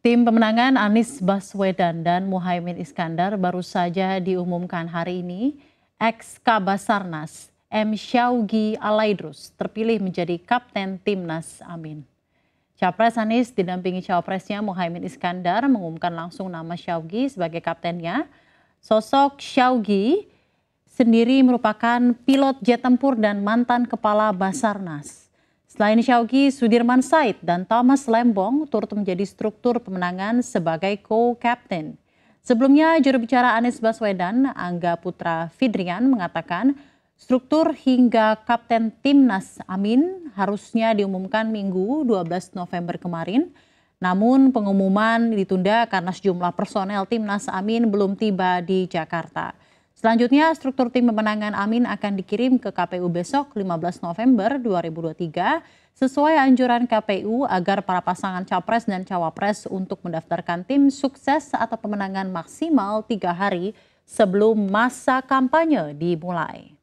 Tim pemenangan Anies Baswedan dan Muhaimin Iskandar baru saja diumumkan hari ini ex Kabasarnas M. Syawgi Alaidrus terpilih menjadi kapten timnas Amin. Capres Anies didampingi cawapresnya Muhaimin Iskandar mengumumkan langsung nama Syawgi sebagai kaptennya. Sosok Syawgi sendiri merupakan pilot jet tempur dan mantan kepala Basarnas. Selain Syauki, Sudirman Said dan Thomas Lembong turut menjadi struktur pemenangan sebagai co-captain. Sebelumnya, juru bicara Anies Baswedan, Angga Putra Fidrian, mengatakan struktur hingga kapten timnas Amin harusnya diumumkan Minggu 12 November kemarin. Namun pengumuman ditunda karena sejumlah personel timnas Amin belum tiba di Jakarta. Selanjutnya, struktur tim pemenangan Amin akan dikirim ke KPU besok 15 November 2023 sesuai anjuran KPU agar para pasangan capres dan cawapres untuk mendaftarkan tim sukses atau pemenangan maksimal tiga hari sebelum masa kampanye dimulai.